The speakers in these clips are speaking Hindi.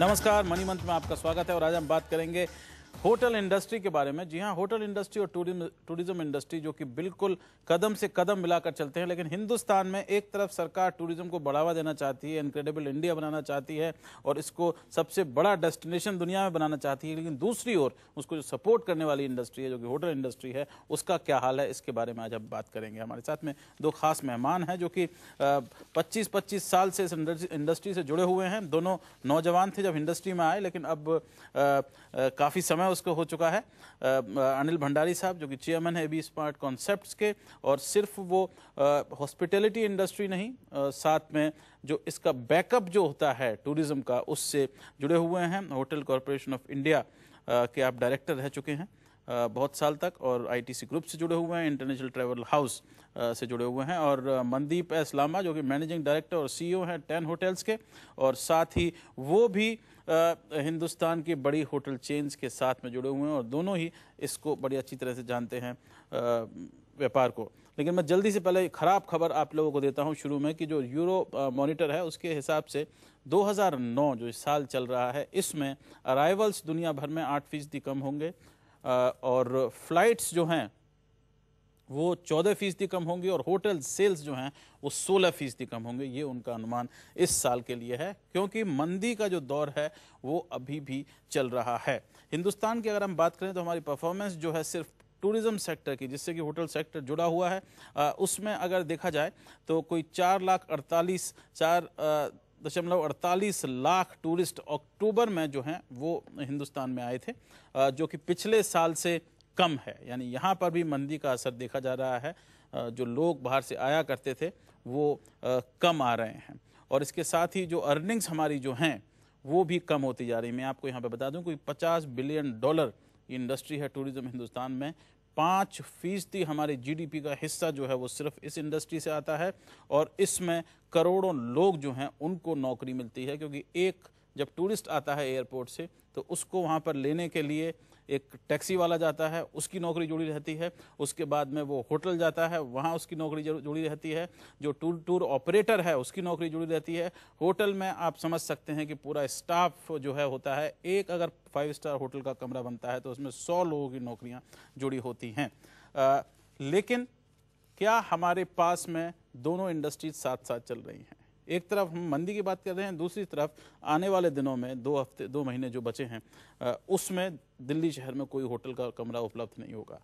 नमस्कार मनी मंत्र में आपका स्वागत है और आज हम बात करेंगे होटल इंडस्ट्री के बारे में जी हाँ होटल इंडस्ट्री और टूरिज्म इंडस्ट्री जो कि बिल्कुल कदम से कदम मिलाकर चलते हैं लेकिन हिंदुस्तान में एक तरफ सरकार टूरिज्म को बढ़ावा देना चाहती है इनक्रेडिबल इंडिया बनाना चाहती है और इसको सबसे बड़ा डेस्टिनेशन दुनिया में बनाना चाहती है लेकिन दूसरी ओर उसको जो सपोर्ट करने वाली इंडस्ट्री है जो कि होटल इंडस्ट्री है उसका क्या हाल है इसके बारे में आज हम बात करेंगे हमारे साथ में दो खास मेहमान हैं जो कि पच्चीस पच्चीस साल से इस इंडस्ट्री से जुड़े हुए हैं दोनों नौजवान थे जब इंडस्ट्री में आए लेकिन अब काफ़ी समय समय उसको हो चुका है अनिल भंडारी साहब जो कि चेयरमैन है बी स्मार्ट कॉन्सेप्ट के और सिर्फ वो हॉस्पिटैलिटी इंडस्ट्री नहीं साथ में जो इसका बैकअप जो होता है टूरिज्म का उससे जुड़े हुए हैं होटल कॉरपोरेशन ऑफ इंडिया के आप डायरेक्टर रह चुके हैं बहुत साल तक और आईटीसी ग्रुप से जुड़े हुए हैं इंटरनेशनल ट्रैवल हाउस से जुड़े हुए हैं और मनदीप इस्लामा जो कि मैनेजिंग डायरेक्टर और सीईओ e हैं टेन होटल्स के और साथ ही वो भी हिंदुस्तान की बड़ी होटल चेन्स के साथ में जुड़े हुए हैं और दोनों ही इसको बड़ी अच्छी तरह से जानते हैं व्यापार को लेकिन मैं जल्दी से पहले ख़राब खबर आप लोगों को देता हूं शुरू में कि जो यूरो मॉनिटर है उसके हिसाब से 2009 जो इस साल चल रहा है इसमें अराइवल्स दुनिया भर में आठ फीसदी कम होंगे और फ्लाइट्स जो हैं वो चौदह फीसदी कम होंगी और होटल सेल्स जो हैं वो सोलह फीसदी कम होंगे ये उनका अनुमान इस साल के लिए है क्योंकि मंदी का जो दौर है वो अभी भी चल रहा है हिंदुस्तान की अगर हम बात करें तो हमारी परफॉर्मेंस जो है सिर्फ टूरिज्म सेक्टर की जिससे कि होटल सेक्टर जुड़ा हुआ है उसमें अगर देखा जाए तो कोई चार लाख अड़तालीस चार दशमलव अड़तालीस लाख टूरिस्ट अक्टूबर में जो हैं वो हिंदुस्तान में आए थे जो कि पिछले साल से कम है यानी यहाँ पर भी मंदी का असर देखा जा रहा है जो लोग बाहर से आया करते थे वो कम आ रहे हैं और इसके साथ ही जो अर्निंग्स हमारी जो हैं वो भी कम होती जा रही है मैं आपको यहाँ पे बता दूँ कि पचास बिलियन डॉलर इंडस्ट्री है टूरिज्म हिंदुस्तान में पाँच फीसदी हमारे जीडीपी का हिस्सा जो है वो सिर्फ इस इंडस्ट्री से आता है और इसमें करोड़ों लोग जो हैं उनको नौकरी मिलती है क्योंकि एक जब टूरिस्ट आता है एयरपोर्ट से तो उसको वहाँ पर लेने के लिए एक टैक्सी वाला जाता है उसकी नौकरी जुड़ी रहती है उसके बाद में वो होटल जाता है वहाँ उसकी नौकरी जुड़ी रहती है जो टूर टूर ऑपरेटर है उसकी नौकरी जुड़ी रहती है होटल में आप समझ सकते हैं कि पूरा स्टाफ जो है होता है एक अगर फाइव स्टार होटल का कमरा बनता है तो उसमें सौ लोगों की नौकरियाँ जुड़ी होती हैं लेकिन क्या हमारे पास में दोनों इंडस्ट्रीज साथ साथ चल रही हैं एक तरफ हम मंदी की बात कर रहे हैं दूसरी तरफ आने वाले दिनों में दो हफ्ते दो महीने जो बचे हैं उसमें दिल्ली शहर में कोई होटल का कमरा उपलब्ध नहीं होगा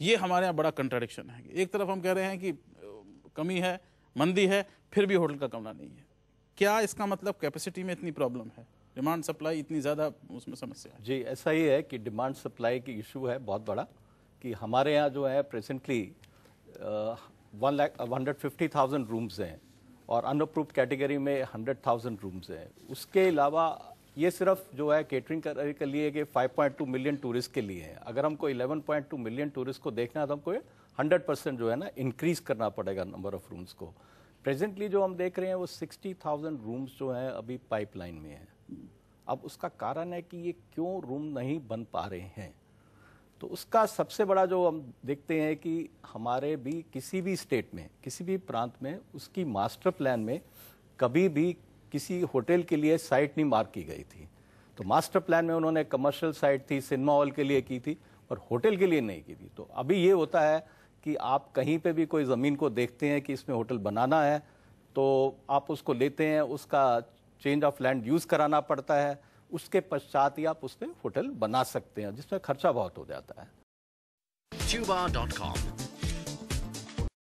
ये हमारे यहाँ बड़ा कंट्राडिक्शन है एक तरफ हम कह रहे हैं कि कमी है मंदी है फिर भी होटल का कमरा नहीं है क्या इसका मतलब कैपेसिटी में इतनी प्रॉब्लम है डिमांड सप्लाई इतनी ज़्यादा उसमें समस्या है जी ऐसा ही है कि डिमांड सप्लाई की इशू है बहुत बड़ा कि हमारे यहाँ जो है presently one lakh one hundred fifty thousand rooms हैं और अनअप्रूव कैटेगरी में हंड्रेड थाउजेंड रूम्स हैं उसके अलावा ये सिर्फ जो है केटरिंग के लिए कि 5.2 मिलियन टूरिस्ट के लिए है अगर हमको 11.2 मिलियन टूरिस्ट को देखना है तो हमको 100 परसेंट जो है ना इंक्रीज करना पड़ेगा नंबर ऑफ रूम्स को प्रेजेंटली जो हम देख रहे हैं वो 60,000 रूम्स जो हैं अभी पाइपलाइन में हैं अब उसका कारण है कि ये क्यों रूम नहीं बन पा रहे हैं तो उसका सबसे बड़ा जो हम देखते हैं कि हमारे भी किसी भी स्टेट में किसी भी प्रांत में उसकी मास्टर प्लान में कभी भी किसी होटल के लिए साइट नहीं मार्क की गई थी तो मास्टर प्लान में उन्होंने कमर्शियल साइट थी सिनेमा हॉल के लिए की थी और होटल के लिए नहीं की थी तो अभी ये होता है कि आप कहीं पे भी कोई ज़मीन को देखते हैं कि इसमें होटल बनाना है तो आप उसको लेते हैं उसका चेंज ऑफ लैंड यूज़ कराना पड़ता है उसके पश्चात ही आप उस पर होटल बना सकते हैं जिसमें खर्चा बहुत हो जाता है